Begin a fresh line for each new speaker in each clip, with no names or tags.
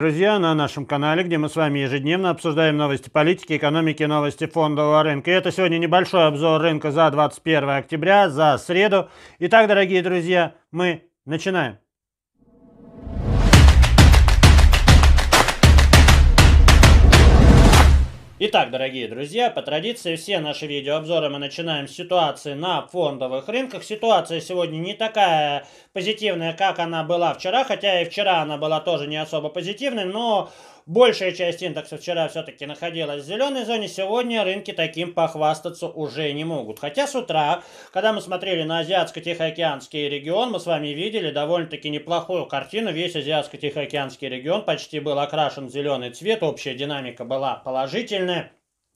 Друзья, на нашем канале, где мы с вами ежедневно обсуждаем новости политики, экономики, новости фондового рынка. И это сегодня небольшой обзор рынка за 21 октября, за среду. Итак, дорогие друзья, мы начинаем. Итак, дорогие друзья, по традиции все наши видеообзоры мы начинаем с ситуации на фондовых рынках. Ситуация сегодня не такая позитивная, как она была вчера, хотя и вчера она была тоже не особо позитивной, но Большая часть индекса вчера все-таки находилась в зеленой зоне. Сегодня рынки таким похвастаться уже не могут. Хотя с утра, когда мы смотрели на Азиатско-Тихоокеанский регион, мы с вами видели довольно-таки неплохую картину. Весь Азиатско-Тихоокеанский регион почти был окрашен в зеленый цвет. Общая динамика была положительная.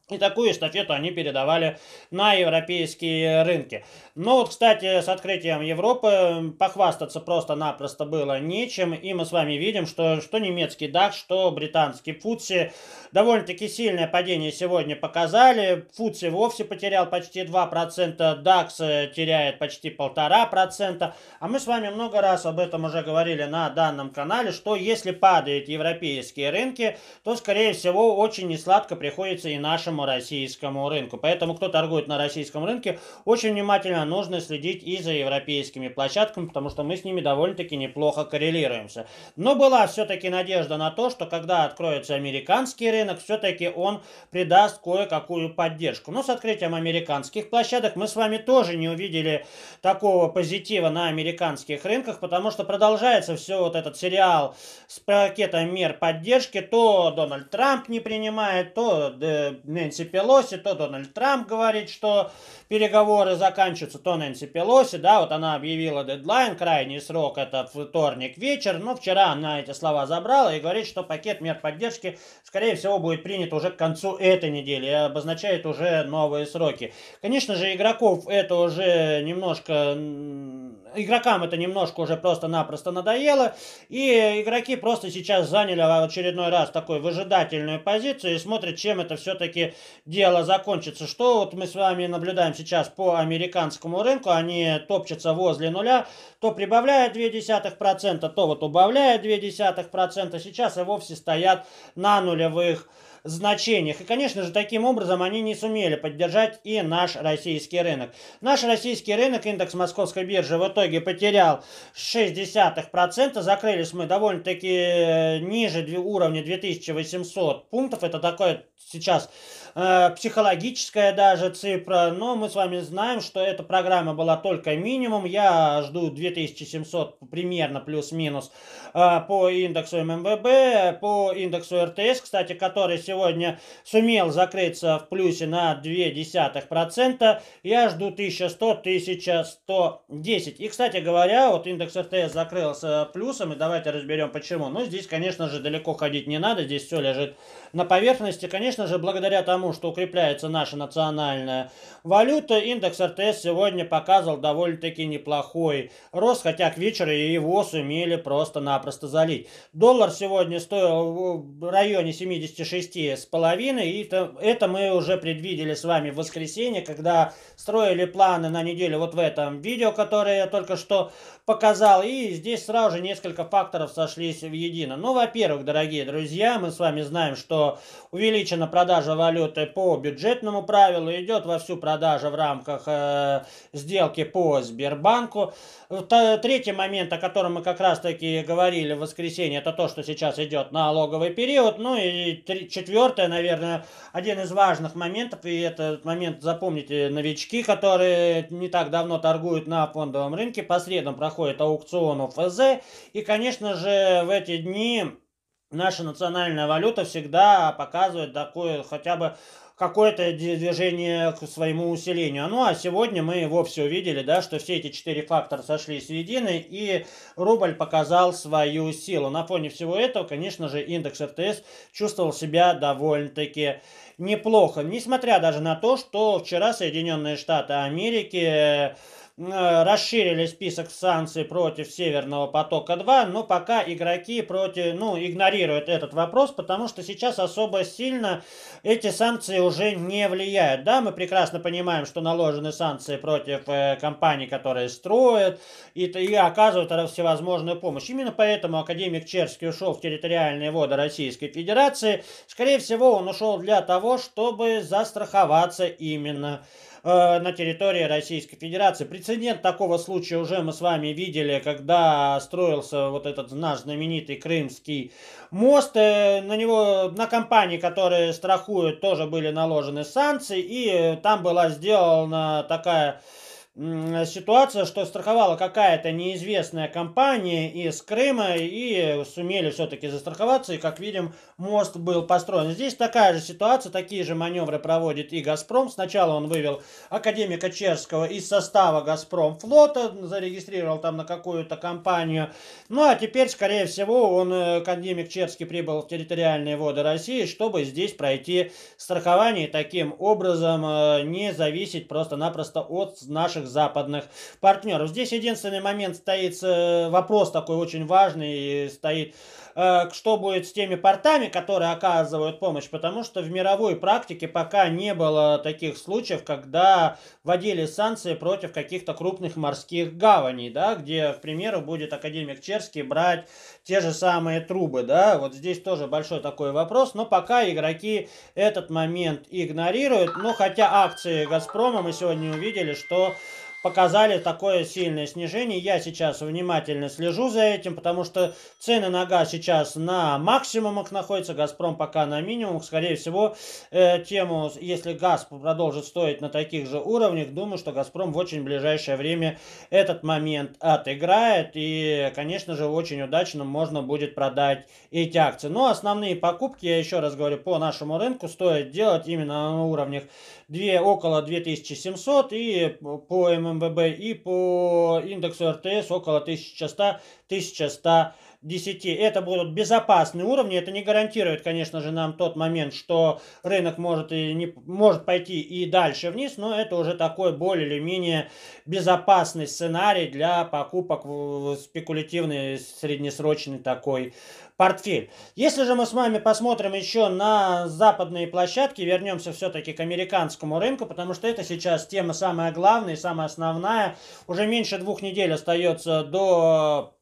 И такую эстафету они передавали на европейские рынки. Ну вот, кстати, с открытием Европы похвастаться просто-напросто было нечем. И мы с вами видим, что, что немецкий DAX, что британский FTSE довольно-таки сильное падение сегодня показали. FTSE вовсе потерял почти 2%, DAX э, теряет почти 1,5%. А мы с вами много раз об этом уже говорили на данном канале, что если падают европейские рынки, то, скорее всего, очень несладко приходится и нашему российскому рынку. Поэтому, кто торгует на российском рынке, очень внимательно действительно а нужно следить и за европейскими площадками, потому что мы с ними довольно-таки неплохо коррелируемся. Но была все-таки надежда на то, что когда откроется американский рынок, все-таки он придаст кое-какую поддержку. Но с открытием американских площадок мы с вами тоже не увидели такого позитива на американских рынках, потому что продолжается все вот этот сериал с пакетом мер поддержки. То Дональд Трамп не принимает, то э, Нэнси Пелоси, то Дональд Трамп говорит, что переговоры заканчиваются слушается, то Нэнси Пелоси, да, вот она объявила дедлайн, крайний срок, это вторник вечер, но вчера она эти слова забрала и говорит, что пакет мер поддержки, скорее всего, будет принят уже к концу этой недели и обозначает уже новые сроки. Конечно же, игроков это уже немножко игрокам это немножко уже просто-напросто надоело. И игроки просто сейчас заняли в очередной раз такую выжидательную позицию и смотрят, чем это все-таки дело закончится. Что вот мы с вами наблюдаем сейчас по американскому рынку. Они топчутся возле нуля. То прибавляет 0,2%, то вот убавляет 0,2%. Сейчас и вовсе стоят на нулевых значениях. И, конечно же, таким образом они не сумели поддержать и наш российский рынок. Наш российский рынок, индекс московской биржи в итоге потерял 0,6%. Закрылись мы довольно-таки э, ниже уровня 2800 пунктов. Это такое сейчас э, психологическая даже цифра, но мы с вами знаем, что эта программа была только минимум. Я жду 2700 примерно плюс-минус э, по индексу ММВБ, по индексу РТС, кстати, который сегодня сегодня сумел закрыться в плюсе на 0,2%. Я жду 1100-1110. И, кстати говоря, вот индекс РТС закрылся плюсом, и давайте разберем почему. Ну, здесь, конечно же, далеко ходить не надо, здесь все лежит на поверхности. Конечно же, благодаря тому, что укрепляется наша национальная валюта, индекс РТС сегодня показывал довольно-таки неплохой рост, хотя к вечеру его сумели просто-напросто залить. Доллар сегодня стоил в районе 76 с 9,5. И это, это мы уже предвидели с вами в воскресенье, когда строили планы на неделю вот в этом видео, которое я только что показал. И здесь сразу же несколько факторов сошлись в едино. Ну, во-первых, дорогие друзья, мы с вами знаем, что увеличена продажа валюты по бюджетному правилу, идет вовсю продажа в рамках э, сделки по Сбербанку. Третий момент, о котором мы как раз-таки говорили в воскресенье, это то, что сейчас идет налоговый период. Ну и три, четвертое, наверное, один из важных моментов, и этот момент запомните новички, которые не так давно торгуют на фондовом рынке, по средам проходят проходит аукцион ОФЗ. И, конечно же, в эти дни наша национальная валюта всегда показывает такое хотя бы какое-то движение к своему усилению. Ну а сегодня мы вовсе увидели, да, что все эти четыре фактора сошли сошлись едины, и рубль показал свою силу. На фоне всего этого, конечно же, индекс РТС чувствовал себя довольно-таки неплохо. Несмотря даже на то, что вчера Соединенные Штаты Америки Э, расширили список санкций против Северного потока-2, но пока игроки против, ну, игнорируют этот вопрос, потому что сейчас особо сильно эти санкции уже не влияют. Да, мы прекрасно понимаем, что наложены санкции против э, компаний, которые строят и, и оказывают всевозможную помощь. Именно поэтому академик Черский ушел в территориальные воды Российской Федерации. Скорее всего, он ушел для того, чтобы застраховаться именно Э, на территории Российской Федерации. Прецедент такого случая уже мы с вами видели, когда строился вот этот наш знаменитый Крымский мост. Э, на него, на компании, которые страхуют, тоже были наложены санкции, и там была сделана такая ситуация, что страховала какая-то неизвестная компания из Крыма и сумели все-таки застраховаться, и, как видим, мост был построен. Здесь такая же ситуация, такие же маневры проводит и «Газпром». Сначала он вывел академика Черского из состава «Газпром» флота, зарегистрировал там на какую-то компанию. Ну, а теперь, скорее всего, он, э, академик Черский, прибыл в территориальные воды России, чтобы здесь пройти страхование и таким образом э, не зависеть просто-напросто от наших наших западных партнеров. Здесь единственный момент стоит э, вопрос такой очень важный, стоит Э, что будет с теми портами, которые оказывают помощь, потому что в мировой практике пока не было таких случаев, когда вводили санкции против каких-то крупных морских гаваней, да, где, к примеру, будет академик Черский брать те же самые трубы, да, вот здесь тоже большой такой вопрос, но пока игроки этот момент игнорируют, но хотя акции «Газпрома» мы сегодня увидели, что показали такое сильное снижение. Я сейчас внимательно слежу за этим, потому что цены на газ сейчас на максимумах находятся, «Газпром» пока на минимумах. Скорее всего, э, тему, если газ продолжит стоить на таких же уровнях, думаю, что «Газпром» в очень ближайшее время этот момент отыграет. И, конечно же, очень удачно можно будет продать эти акции. Но основные покупки, я еще раз говорю, по нашему рынку стоит делать именно на уровнях 2, около 2700 и по ММ МВБ и по индексу РТС около 1100-1100 10. Это будут безопасные уровни. Это не гарантирует, конечно же, нам тот момент, что рынок может, и не, может пойти и дальше вниз, но это уже такой более или менее безопасный сценарий для покупок в спекулятивный среднесрочный такой портфель. Если же мы с вами посмотрим еще на западные площадки, вернемся все-таки к американскому рынку, потому что это сейчас тема самая главная и самая основная. Уже меньше двух недель остается до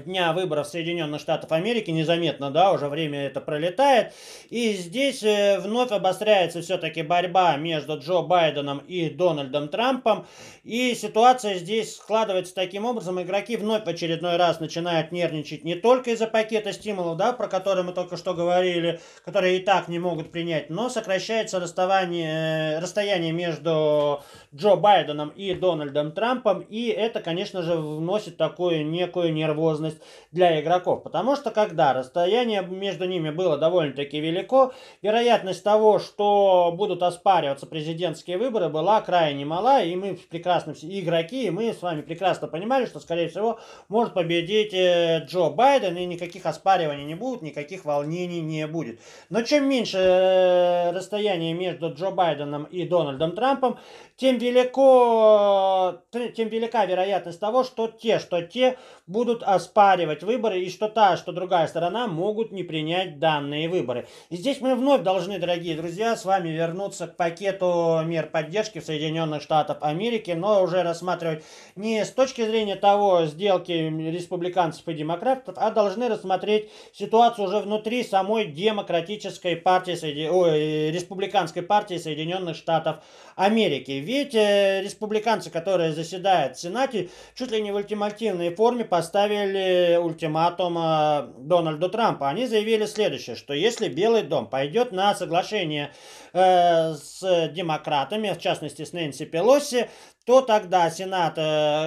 дня выборов Соединенных Штатов Америки, незаметно, да, уже время это пролетает, и здесь э, вновь обостряется все-таки борьба между Джо Байденом и Дональдом Трампом, и ситуация здесь складывается таким образом, игроки вновь в очередной раз начинают нервничать не только из-за пакета стимулов, да, про который мы только что говорили, которые и так не могут принять, но сокращается расставание, э, расстояние между Джо Байденом и Дональдом Трампом, и это, конечно же, вносит такую некую нервозность серьезность для игроков. Потому что когда расстояние между ними было довольно-таки велико, вероятность того, что будут оспариваться президентские выборы, была крайне мала. И мы прекрасно, все игроки, и мы с вами прекрасно понимали, что, скорее всего, может победить э, Джо Байден, и никаких оспариваний не будет, никаких волнений не будет. Но чем меньше э, расстояние между Джо Байденом и Дональдом Трампом, тем, велико, э, тем велика вероятность того, что те, что те будут оспаривать выборы, и что та, что другая сторона могут не принять данные выборы. И здесь мы вновь должны, дорогие друзья, с вами вернуться к пакету мер поддержки в Соединенных Штатов Америки, но уже рассматривать не с точки зрения того сделки республиканцев и демократов, а должны рассмотреть ситуацию уже внутри самой демократической партии, Соедин... республиканской партии Соединенных Штатов Америки. Ведь э, республиканцы, которые заседают в Сенате, чуть ли не в ультимативной форме поставили ультиматум э, Дональду Трампу. Они заявили следующее, что если Белый дом пойдет на соглашение э, с демократами, в частности с Нэнси Пелоси, то тогда Сенат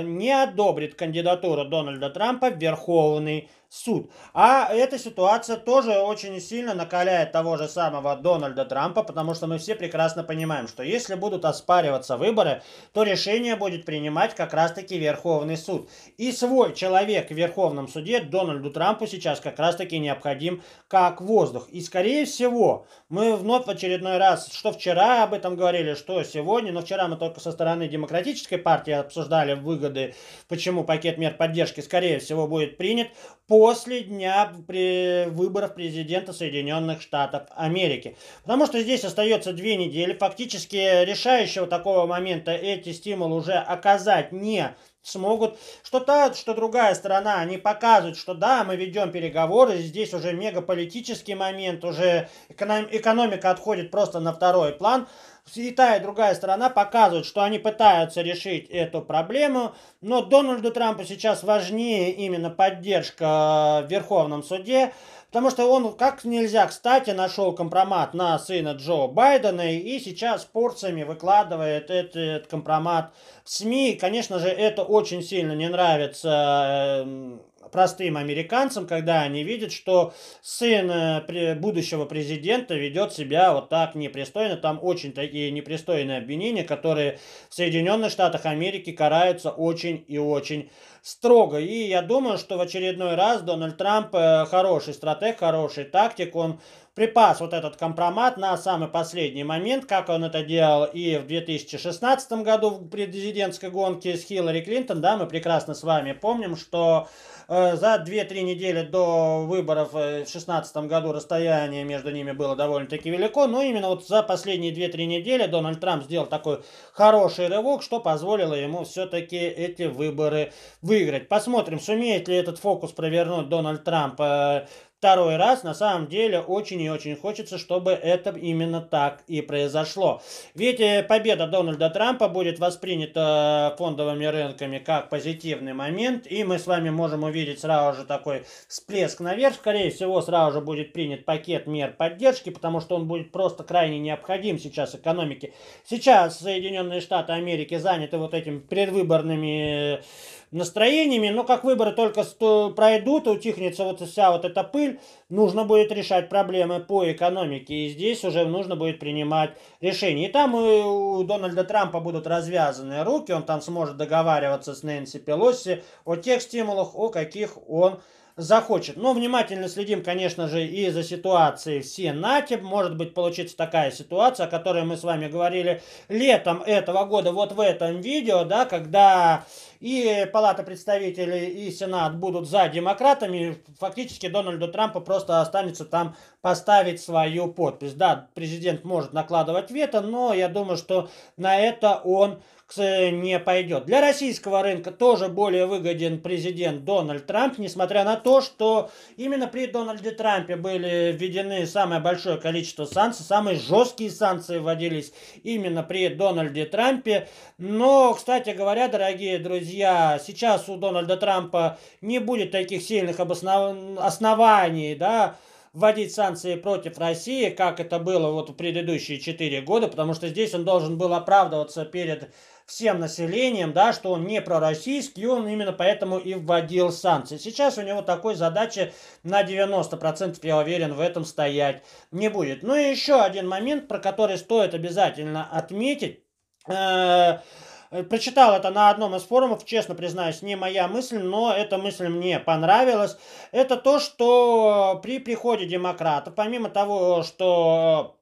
не одобрит кандидатуру Дональда Трампа в Верховный суд. А эта ситуация тоже очень сильно накаляет того же самого Дональда Трампа, потому что мы все прекрасно понимаем, что если будут оспариваться выборы, то решение будет принимать как раз-таки Верховный суд. И свой человек в Верховном суде Дональду Трампу сейчас как раз-таки необходим как воздух. И скорее всего, мы вновь в очередной раз, что вчера об этом говорили, что сегодня, но вчера мы только со стороны Демократической партии обсуждали выгоды, почему пакет мер поддержки, скорее всего, будет принят по после дня выборов президента Соединенных Штатов Америки. Потому что здесь остается две недели. Фактически решающего такого момента эти стимулы уже оказать не смогут. Что та, что другая сторона, они показывают, что да, мы ведем переговоры, здесь уже мегаполитический момент, уже эконом, экономика отходит просто на второй план и та, и другая сторона показывают, что они пытаются решить эту проблему, но Дональду Трампу сейчас важнее именно поддержка э, в Верховном суде, потому что он как нельзя кстати нашел компромат на сына Джо Байдена и сейчас порциями выкладывает этот компромат в СМИ. конечно же, это очень сильно не нравится э, простым американцам, когда они видят, что сын э, будущего президента ведет себя вот так непристойно. Там очень такие непристойные обвинения, которые в Соединенных Штатах Америки караются очень и очень строго. И я думаю, что в очередной раз Дональд Трамп э, хороший стратег, хороший тактик. Он припас вот этот компромат на самый последний момент, как он это делал и в 2016 году в президентской гонке с Хиллари Клинтон. Да, мы прекрасно с вами помним, что Э, за 2-3 недели до выборов э, в 2016 году расстояние между ними было довольно-таки велико, но именно вот за последние 2-3 недели Дональд Трамп сделал такой хороший рывок, что позволило ему все-таки эти выборы выиграть. Посмотрим, сумеет ли этот фокус провернуть Дональд Трамп э, второй раз, на самом деле очень и очень хочется, чтобы это именно так и произошло. Ведь э, победа Дональда Трампа будет воспринята э, фондовыми рынками как позитивный момент, и мы с вами можем увидеть сразу же такой всплеск наверх. Скорее всего, сразу же будет принят пакет мер поддержки, потому что он будет просто крайне необходим сейчас экономике. Сейчас Соединенные Штаты Америки заняты вот этим предвыборными э, настроениями, но как выборы только пройдут, утихнется вот вся вот эта пыль, нужно будет решать проблемы по экономике, и здесь уже нужно будет принимать решения. И там э, у Дональда Трампа будут развязаны руки, он там сможет договариваться с Нэнси Пелоси о тех стимулах, о каких он захочет. Но внимательно следим, конечно же, и за ситуацией в Сенате. Может быть, получится такая ситуация, о которой мы с вами говорили летом этого года, вот в этом видео, да, когда и Палата представителей, и Сенат будут за демократами, фактически Дональду Трампу просто останется там поставить свою подпись. Да, президент может накладывать вето, но я думаю, что на это он не пойдет. Для российского рынка тоже более выгоден президент Дональд Трамп, несмотря на то, что именно при Дональде Трампе были введены самое большое количество санкций, самые жесткие санкции вводились именно при Дональде Трампе. Но, кстати говоря, дорогие друзья, сейчас у Дональда Трампа не будет таких сильных обоснов... оснований, да, вводить санкции против России, как это было вот в предыдущие 4 года, потому что здесь он должен был оправдываться перед всем населением, да, что он не пророссийский, и он именно поэтому и вводил санкции. Сейчас у него такой задачи на 90%, я уверен, в этом стоять не будет. Ну и еще один момент, про который стоит обязательно отметить. Э -э Э, прочитал это на одном из форумов, честно признаюсь, не моя мысль, но эта мысль мне понравилась. Это то, что при приходе демократов, помимо того, что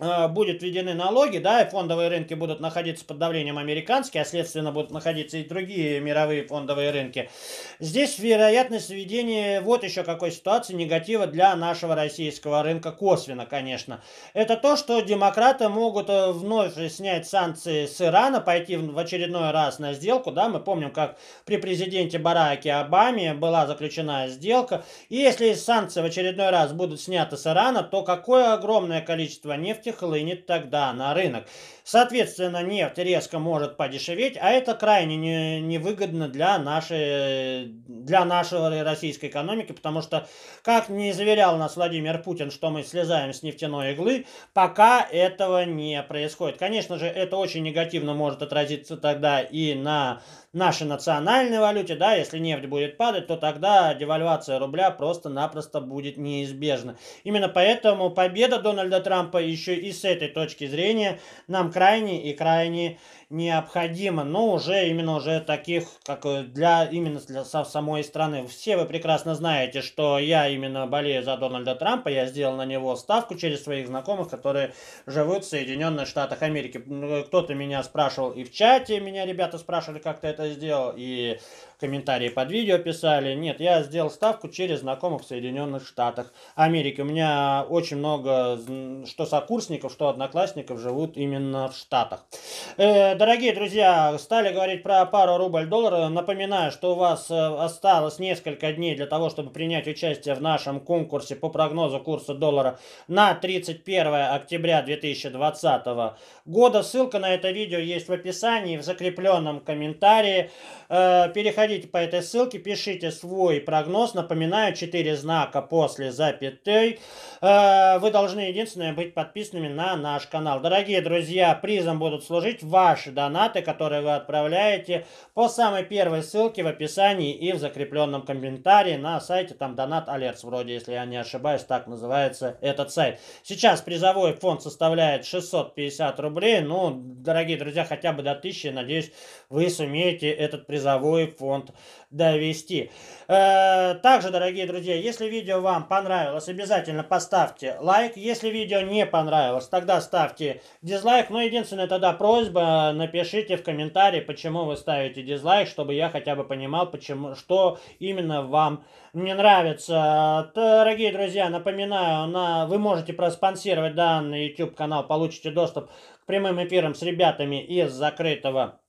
Э, будут введены налоги, да, и фондовые рынки будут находиться под давлением американские, а следственно будут находиться и другие мировые фондовые рынки. Здесь вероятность введения вот еще какой ситуации негатива для нашего российского рынка косвенно, конечно. Это то, что демократы могут э, вновь снять санкции с Ирана, пойти в очередной раз на сделку, да, мы помним, как при президенте Бараке Обаме была заключена сделка, и если санкции в очередной раз будут сняты с Ирана, то какое огромное количество нефти нефти хлынет тогда на рынок. Соответственно, нефть резко может подешеветь, а это крайне не, невыгодно для, нашей, для нашей российской экономики, потому что, как не заверял нас Владимир Путин, что мы слезаем с нефтяной иглы, пока этого не происходит. Конечно же, это очень негативно может отразиться тогда и на нашей национальной валюте, да, если нефть будет падать, то тогда девальвация рубля просто-напросто будет неизбежна. Именно поэтому победа Дональда Трампа еще и с этой точки зрения нам крайне и крайне необходима. но уже именно уже таких, как для именно для самой страны. Все вы прекрасно знаете, что я именно болею за Дональда Трампа, я сделал на него ставку через своих знакомых, которые живут в Соединенных Штатах Америки. Кто-то меня спрашивал и в чате, меня ребята спрашивали, как ты это сделал, и комментарии под видео писали. Нет, я сделал ставку через знакомых в Соединенных Штатах Америки. У меня очень много, что сокурсников, что одноклассников живут именно в Штатах. Э, дорогие друзья, стали говорить про пару рубль-доллар. Напоминаю, что у вас э, осталось несколько дней для того, чтобы принять участие в нашем конкурсе по прогнозу курса доллара на 31 октября 2020 года. Ссылка на это видео есть в описании, в закрепленном комментарии. Э, переходите переходите по этой ссылке, пишите свой прогноз. Напоминаю, 4 знака после запятой. Э, вы должны единственное быть подписанными на наш канал. Дорогие друзья, призом будут служить ваши донаты, которые вы отправляете по самой первой ссылке в описании и в закрепленном комментарии на сайте. Там донат Алерс, вроде, если я не ошибаюсь, так называется этот сайт. Сейчас призовой фонд составляет 650 рублей. Ну, дорогие друзья, хотя бы до 1000, надеюсь, вы сумеете этот призовой фонд фонд довести. Э, также, дорогие друзья, если видео вам понравилось, обязательно поставьте лайк. Если видео не понравилось, тогда ставьте дизлайк. Но ну, единственная тогда просьба, напишите в комментарии, почему вы ставите дизлайк, чтобы я хотя бы понимал, почему, что именно вам не нравится. Дорогие друзья, напоминаю, на, вы можете проспонсировать данный YouTube-канал, получите доступ к прямым эфирам с ребятами из закрытого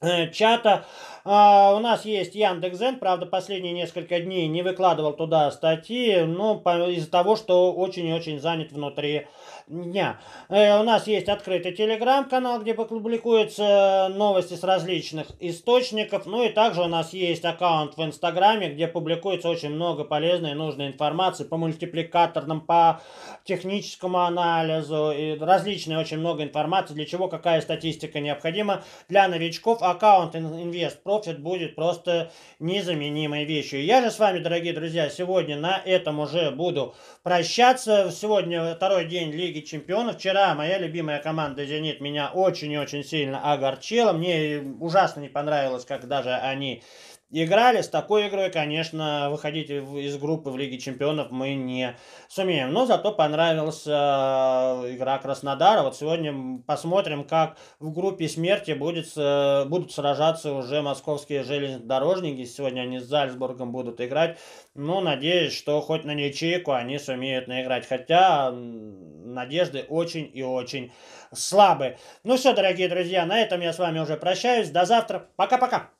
э, чата. А, у нас есть Яндекс.Зен, правда, последние несколько дней не выкладывал туда статьи, но из-за того, что очень-очень и занят внутри дня. Э, у нас есть открытый телеграм-канал, где публикуются новости с различных источников. Ну и также у нас есть аккаунт в Инстаграме, где публикуется очень много полезной и нужной информации по мультипликаторным, по техническому анализу. И различные очень много информации, для чего какая статистика необходима для новичков. Аккаунт Invest Крофчет будет просто незаменимой вещью. Я же с вами, дорогие друзья, сегодня на этом уже буду прощаться. Сегодня второй день Лиги Чемпионов. Вчера моя любимая команда «Зенит» меня очень и очень сильно огорчила. Мне ужасно не понравилось, как даже они Играли с такой игрой, конечно, выходить из группы в Лиге Чемпионов мы не сумеем. Но зато понравилась э, игра Краснодара. Вот сегодня посмотрим, как в группе смерти будет, будут сражаться уже московские железнодорожники. Сегодня они с Зальцбургом будут играть. Ну, надеюсь, что хоть на ничейку они сумеют наиграть. Хотя надежды очень и очень слабы. Ну все, дорогие друзья, на этом я с вами уже прощаюсь. До завтра. Пока-пока.